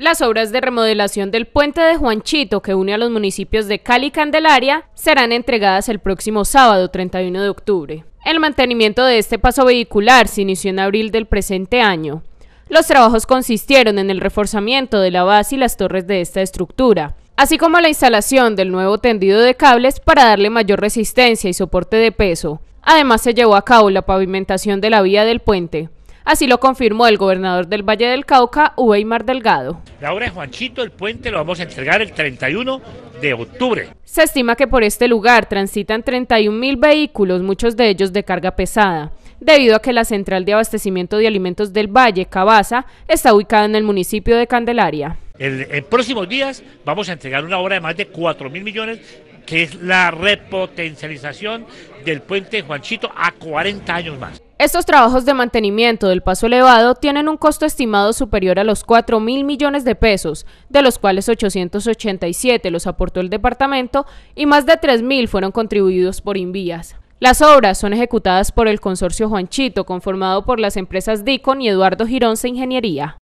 Las obras de remodelación del puente de Juanchito, que une a los municipios de Cali y Candelaria, serán entregadas el próximo sábado 31 de octubre. El mantenimiento de este paso vehicular se inició en abril del presente año. Los trabajos consistieron en el reforzamiento de la base y las torres de esta estructura, así como la instalación del nuevo tendido de cables para darle mayor resistencia y soporte de peso. Además se llevó a cabo la pavimentación de la vía del puente, Así lo confirmó el gobernador del Valle del Cauca, Uweimar Delgado. La obra de Juanchito, el puente, lo vamos a entregar el 31 de octubre. Se estima que por este lugar transitan 31 mil vehículos, muchos de ellos de carga pesada debido a que la central de abastecimiento de alimentos del Valle, Cabaza, está ubicada en el municipio de Candelaria. En, próximos días vamos a entregar una obra de más de 4 mil millones que es la repotencialización del puente Juanchito a 40 años más. Estos trabajos de mantenimiento del paso elevado tienen un costo estimado superior a los 4 mil millones de pesos, de los cuales 887 los aportó el departamento y más de 3 mil fueron contribuidos por Invías. Las obras son ejecutadas por el consorcio Juanchito, conformado por las empresas Dicon y Eduardo Gironza Ingeniería.